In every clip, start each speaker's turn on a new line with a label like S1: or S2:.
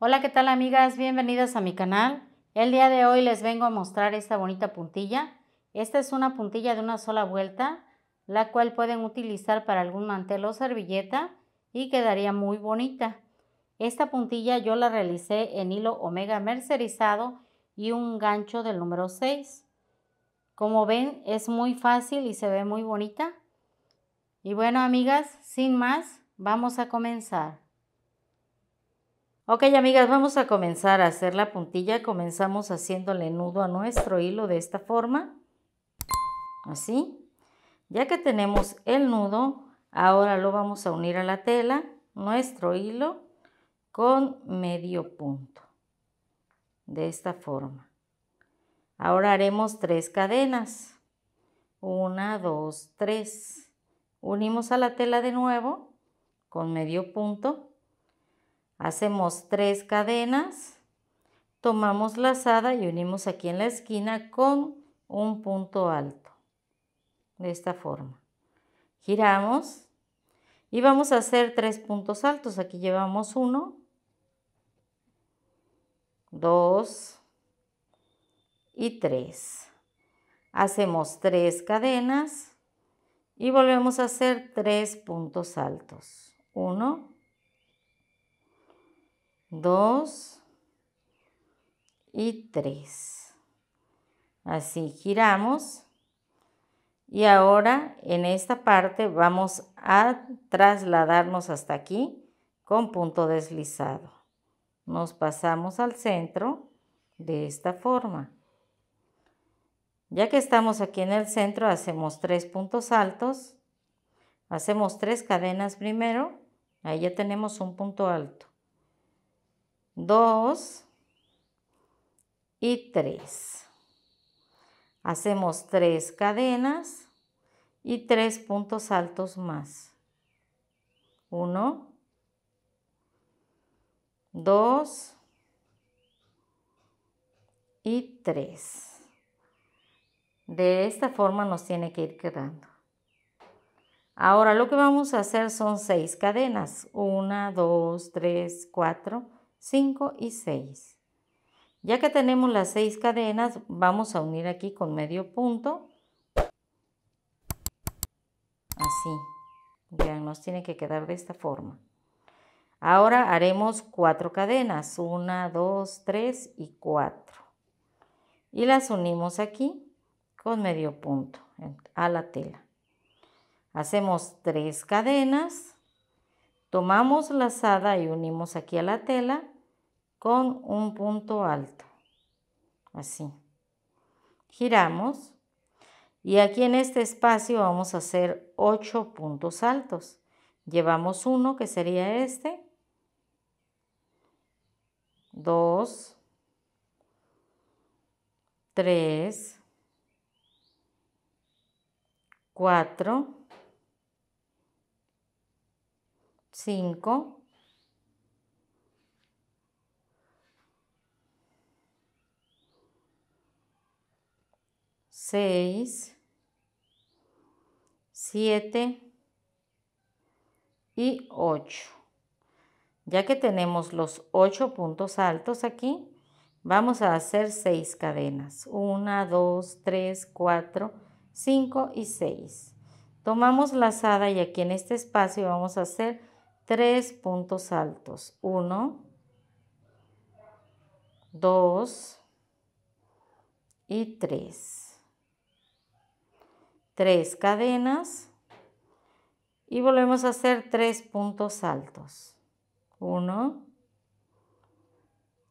S1: Hola, ¿qué tal amigas? Bienvenidas a mi canal. El día de hoy les vengo a mostrar esta bonita puntilla. Esta es una puntilla de una sola vuelta, la cual pueden utilizar para algún mantel o servilleta y quedaría muy bonita. Esta puntilla yo la realicé en hilo omega mercerizado y un gancho del número 6. Como ven, es muy fácil y se ve muy bonita. Y bueno, amigas, sin más, vamos a comenzar. Ok, amigas, vamos a comenzar a hacer la puntilla. Comenzamos haciéndole nudo a nuestro hilo de esta forma. Así. Ya que tenemos el nudo, ahora lo vamos a unir a la tela, nuestro hilo, con medio punto. De esta forma. Ahora haremos tres cadenas. Una, dos, tres. Unimos a la tela de nuevo con medio punto Hacemos tres cadenas, tomamos lazada y unimos aquí en la esquina con un punto alto. De esta forma. Giramos y vamos a hacer tres puntos altos. Aquí llevamos uno, dos y tres. Hacemos tres cadenas y volvemos a hacer tres puntos altos. Uno, 2 y 3. Así giramos. Y ahora en esta parte vamos a trasladarnos hasta aquí con punto deslizado. Nos pasamos al centro de esta forma. Ya que estamos aquí en el centro, hacemos tres puntos altos. Hacemos tres cadenas primero. Ahí ya tenemos un punto alto. 2 y 3. Hacemos 3 cadenas y 3 puntos altos más. 1, 2 y 3. De esta forma nos tiene que ir quedando. Ahora lo que vamos a hacer son 6 cadenas. 1, 2, 3, 4, 5 y 6. Ya que tenemos las 6 cadenas, vamos a unir aquí con medio punto. Así. Ya nos tiene que quedar de esta forma. Ahora haremos 4 cadenas. 1, 2, 3 y 4. Y las unimos aquí con medio punto a la tela. Hacemos 3 cadenas Tomamos la lazada y unimos aquí a la tela con un punto alto, así. Giramos y aquí en este espacio vamos a hacer 8 puntos altos. Llevamos uno que sería este, dos, tres, cuatro, 5, 6, 7 y 8. Ya que tenemos los 8 puntos altos aquí, vamos a hacer 6 cadenas. 1, 2, 3, 4, 5 y 6. Tomamos lazada y aquí en este espacio vamos a hacer tres puntos altos. Uno, dos y tres. Tres cadenas y volvemos a hacer tres puntos altos. Uno,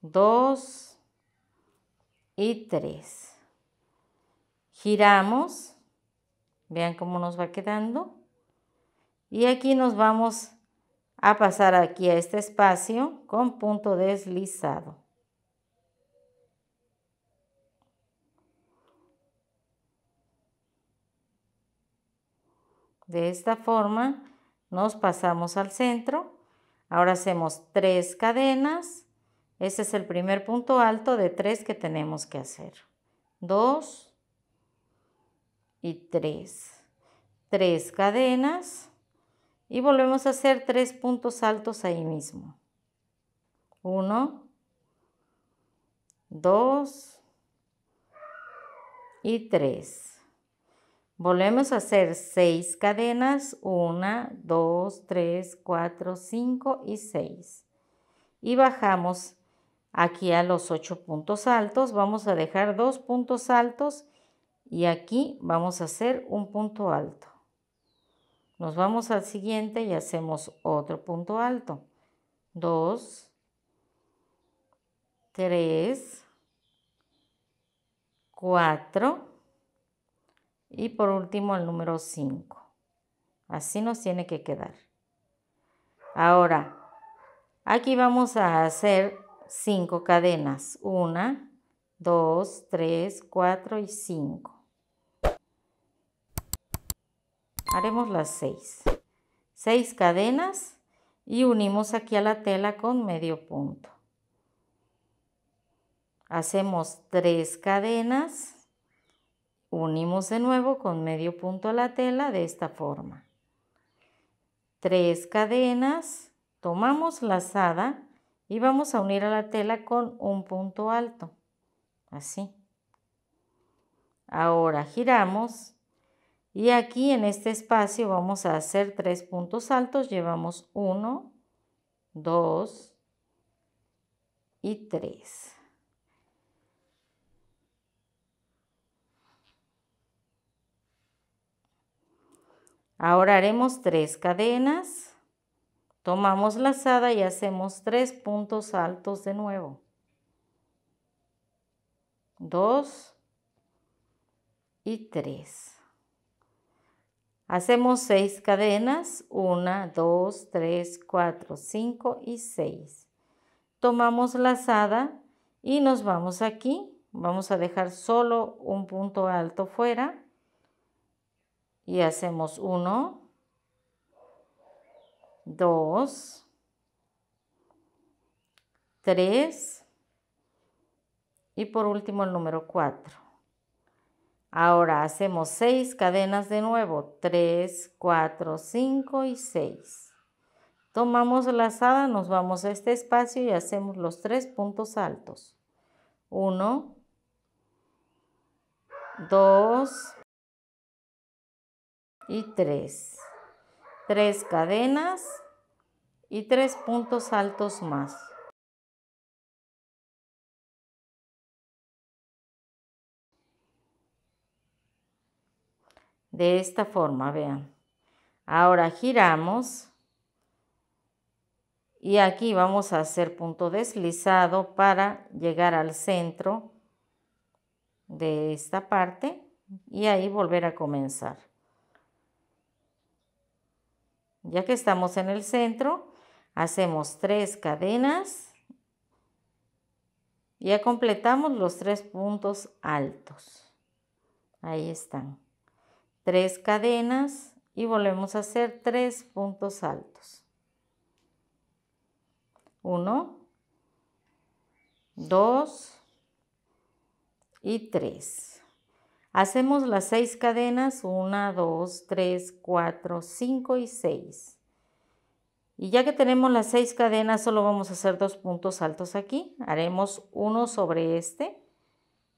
S1: dos y tres. Giramos. Vean cómo nos va quedando. Y aquí nos vamos a pasar aquí a este espacio con punto deslizado. De esta forma nos pasamos al centro. Ahora hacemos tres cadenas. Ese es el primer punto alto de tres que tenemos que hacer. Dos y tres. Tres cadenas y volvemos a hacer tres puntos altos ahí mismo. 1, 2 y 3. Volvemos a hacer seis cadenas. 1, 2, 3, 4, 5 y 6. Y bajamos aquí a los ocho puntos altos. Vamos a dejar dos puntos altos y aquí vamos a hacer un punto alto. Nos vamos al siguiente y hacemos otro punto alto. 2, 3, 4 y por último el número 5. Así nos tiene que quedar. Ahora, aquí vamos a hacer 5 cadenas. 1, 2, 3, 4 y 5. haremos las 6 6 cadenas y unimos aquí a la tela con medio punto hacemos 3 cadenas unimos de nuevo con medio punto a la tela de esta forma 3 cadenas tomamos lazada y vamos a unir a la tela con un punto alto así ahora giramos y aquí en este espacio vamos a hacer tres puntos altos. Llevamos uno, dos y tres. Ahora haremos tres cadenas. Tomamos la lazada y hacemos tres puntos altos de nuevo. Dos y tres. Hacemos 6 cadenas, 1, 2, 3, 4, 5 y 6. Tomamos lazada y nos vamos aquí. Vamos a dejar solo un punto alto fuera y hacemos 1, 2, 3 y por último el número 4. Ahora hacemos 6 cadenas de nuevo, 3, 4, 5 y 6. Tomamos lazada, nos vamos a este espacio y hacemos los 3 puntos altos. 1, 2 y 3. 3 cadenas y 3 puntos altos más. de esta forma, vean. Ahora giramos y aquí vamos a hacer punto deslizado para llegar al centro de esta parte y ahí volver a comenzar. Ya que estamos en el centro, hacemos tres cadenas ya completamos los tres puntos altos. Ahí están. 3 cadenas y volvemos a hacer tres puntos altos. 1, 2 y 3. Hacemos las 6 cadenas, 1, 2, 3, 4, 5 y 6. Y ya que tenemos las 6 cadenas, solo vamos a hacer dos puntos altos aquí. Haremos uno sobre este,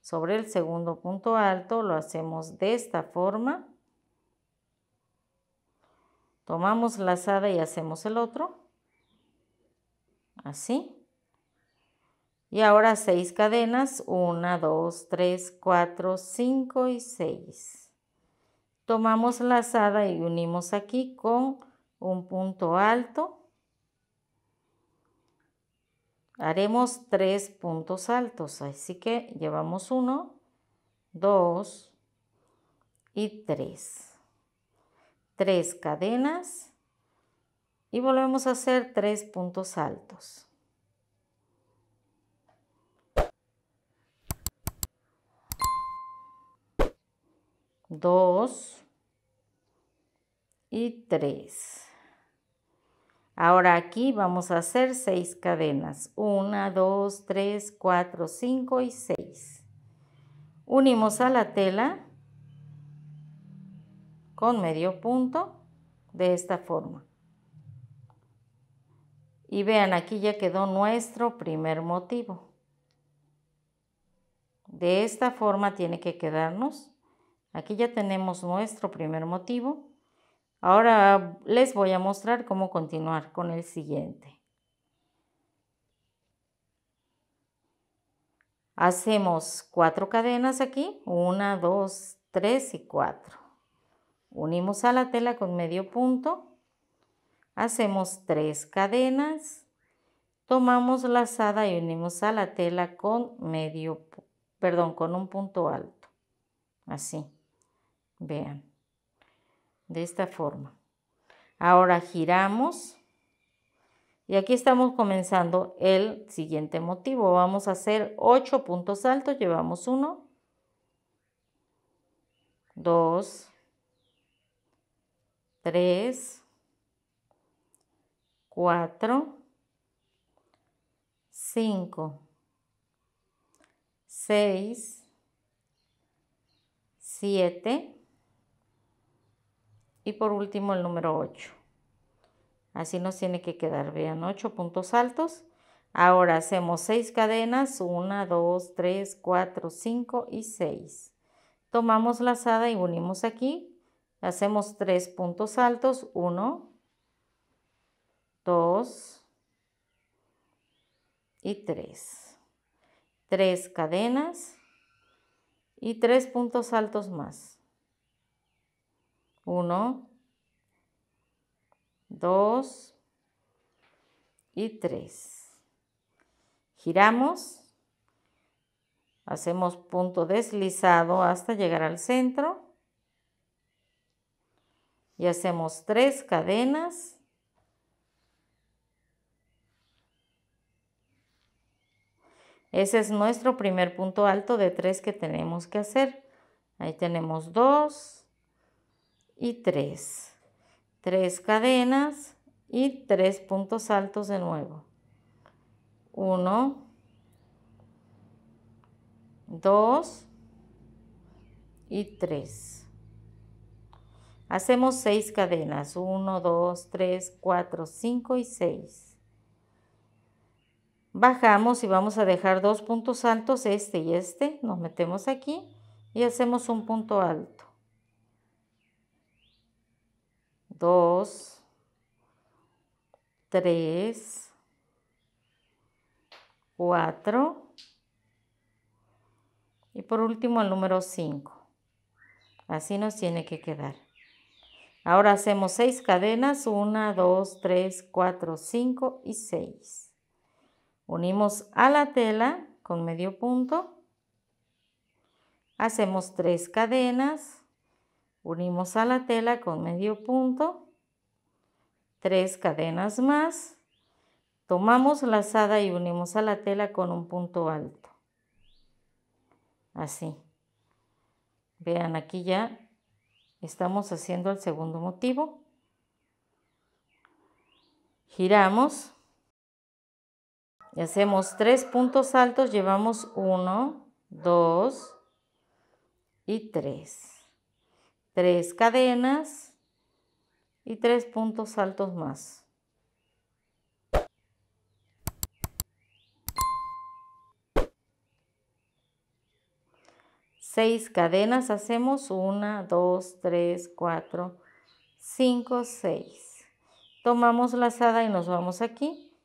S1: sobre el segundo punto alto, lo hacemos de esta forma. Tomamos lazada y hacemos el otro. Así. Y ahora seis cadenas, 1, 2, 3, 4, 5 y 6. Tomamos lazada y unimos aquí con un punto alto. Haremos tres puntos altos, así que llevamos 1, 2 y 3 tres cadenas y volvemos a hacer tres puntos altos. Dos y tres. Ahora aquí vamos a hacer seis cadenas. Una, dos, tres, cuatro, cinco y seis. Unimos a la tela con medio punto de esta forma. Y vean, aquí ya quedó nuestro primer motivo. De esta forma tiene que quedarnos. Aquí ya tenemos nuestro primer motivo. Ahora les voy a mostrar cómo continuar con el siguiente. Hacemos cuatro cadenas aquí. Una, dos, tres y cuatro. Unimos a la tela con medio punto, hacemos tres cadenas, tomamos lazada y unimos a la tela con medio, perdón, con un punto alto. Así, vean, de esta forma. Ahora giramos y aquí estamos comenzando el siguiente motivo. Vamos a hacer ocho puntos altos, llevamos uno dos 3, 4, 5, 6, 7 y por último el número 8. Así nos tiene que quedar, vean, 8 puntos altos. Ahora hacemos 6 cadenas, 1, 2, 3, 4, 5 y 6. Tomamos la lazada y unimos aquí Hacemos 3 puntos altos, 1, 2, y 3. 3 cadenas y 3 puntos altos más. 1, 2 y 3. Giramos. Hacemos punto deslizado hasta llegar al centro y hacemos tres cadenas. Ese es nuestro primer punto alto de tres que tenemos que hacer. Ahí tenemos dos y tres. Tres cadenas y tres puntos altos de nuevo. Uno, dos y tres. Hacemos 6 cadenas, 1, 2, 3, 4, 5 y 6. Bajamos y vamos a dejar dos puntos altos, este y este. Nos metemos aquí y hacemos un punto alto. 2, 3, 4 y por último el número 5. Así nos tiene que quedar. Ahora hacemos seis cadenas, 1, 2, 3, 4, 5 y 6. Unimos a la tela con medio punto. Hacemos tres cadenas, unimos a la tela con medio punto, tres cadenas más, tomamos lazada y unimos a la tela con un punto alto. Así. Vean, aquí ya Estamos haciendo el segundo motivo. Giramos. Y hacemos tres puntos altos. Llevamos uno, dos y tres. Tres cadenas y tres puntos altos más. 6 cadenas hacemos 1, 2, 3, 4, 5, 6. Tomamos lazada y nos vamos aquí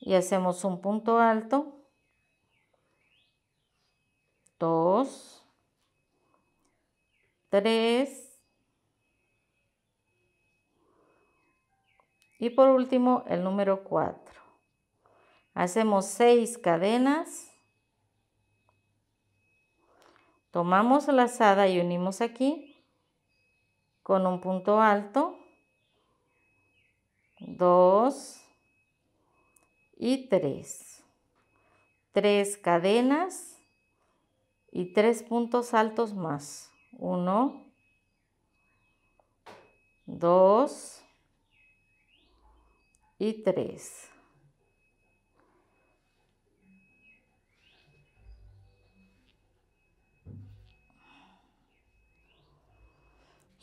S1: y hacemos un punto alto, 2, 3 y por último el número 4. Hacemos 6 cadenas tomamos lazada y unimos aquí con un punto alto, 2 y 3, 3 cadenas y 3 puntos altos más, 1, 2 y 3.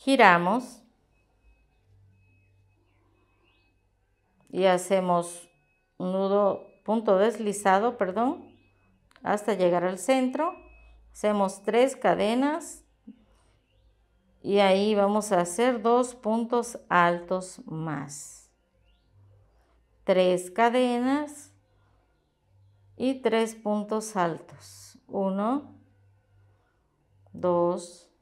S1: giramos y hacemos nudo punto deslizado, perdón, hasta llegar al centro. Hacemos tres cadenas y ahí vamos a hacer dos puntos altos más. Tres cadenas y tres puntos altos. Uno, dos,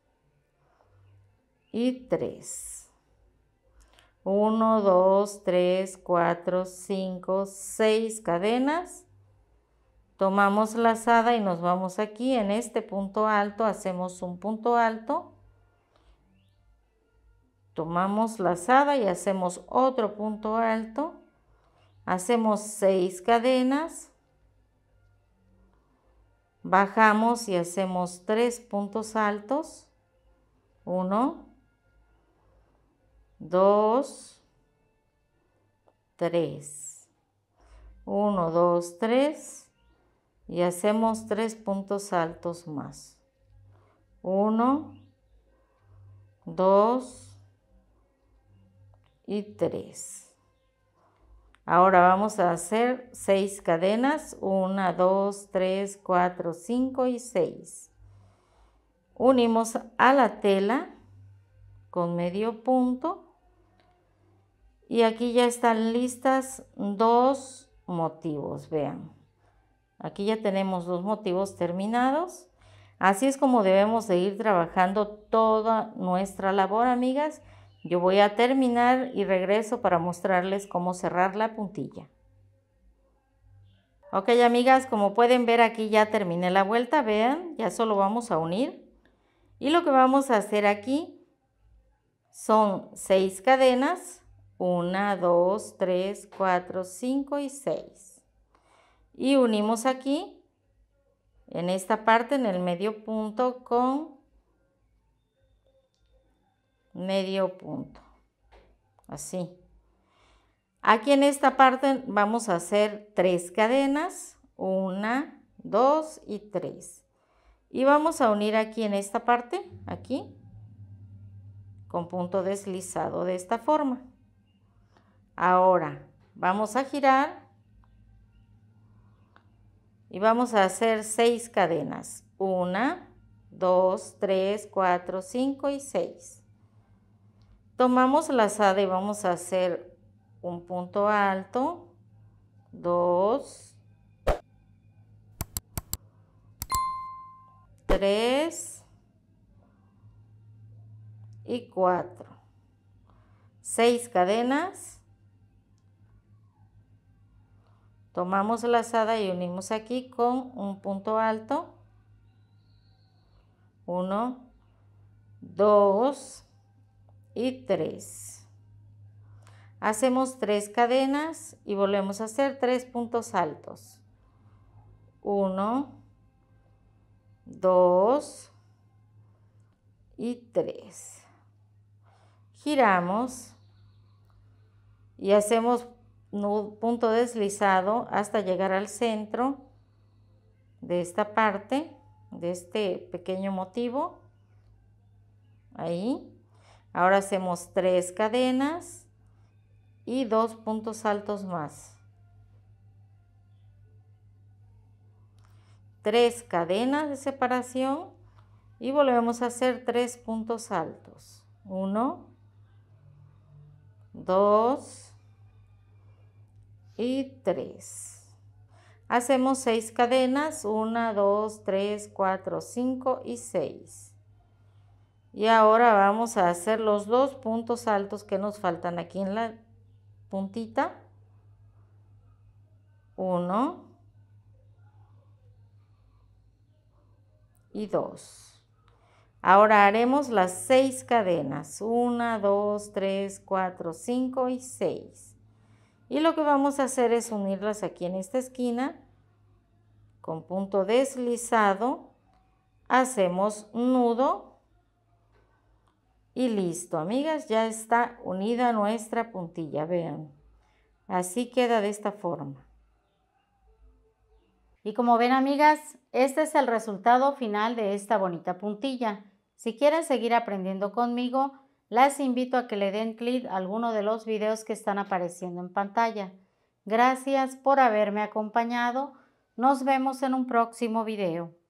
S1: y 3. 1, 2, 3, 4, 5, 6 cadenas. Tomamos lazada y nos vamos aquí en este punto alto, hacemos un punto alto. Tomamos lazada y hacemos otro punto alto. Hacemos 6 cadenas. Bajamos y hacemos 3 puntos altos. 1, 2, 3. 1, 2, 3. Y hacemos tres puntos altos más. 1, 2 y 3. Ahora vamos a hacer 6 cadenas, 1, 2, 3, 4, 5 y 6. Unimos a la tela con medio punto y aquí ya están listas dos motivos, vean. Aquí ya tenemos dos motivos terminados. Así es como debemos seguir trabajando toda nuestra labor, amigas. Yo voy a terminar y regreso para mostrarles cómo cerrar la puntilla. Ok, amigas, como pueden ver aquí ya terminé la vuelta, vean, ya solo vamos a unir. Y lo que vamos a hacer aquí son seis cadenas 1, 2, 3, 4, 5 y 6. Y unimos aquí, en esta parte, en el medio punto con medio punto. Así. Aquí en esta parte vamos a hacer tres cadenas, una, 2 y 3 Y vamos a unir aquí en esta parte, aquí, con punto deslizado de esta forma. Ahora vamos a girar y vamos a hacer 6 cadenas. 1, 2, 3, 4, 5 y 6. Tomamos la lazada y vamos a hacer un punto alto, 2, 3 y 4. 6 cadenas. tomamos lazada y unimos aquí con un punto alto 1 2 y 3 hacemos 3 cadenas y volvemos a hacer 3 puntos altos 1 2 y 3 giramos y hacemos punto deslizado hasta llegar al centro de esta parte, de este pequeño motivo. Ahí. Ahora hacemos tres cadenas y dos puntos altos más. Tres cadenas de separación y volvemos a hacer tres puntos altos. Uno, dos, y 3. Hacemos 6 cadenas, 1, 2, 3, 4, 5 y 6. Y ahora vamos a hacer los dos puntos altos que nos faltan aquí en la puntita. 1 y 2. Ahora haremos las 6 cadenas. 1, 2, 3, 4, 5 y 6. Y lo que vamos a hacer es unirlas aquí en esta esquina con punto deslizado. Hacemos nudo y listo, amigas. Ya está unida nuestra puntilla, vean. Así queda de esta forma. Y como ven amigas, este es el resultado final de esta bonita puntilla. Si quieren seguir aprendiendo conmigo, las invito a que le den clic a alguno de los videos que están apareciendo en pantalla. Gracias por haberme acompañado. Nos vemos en un próximo video.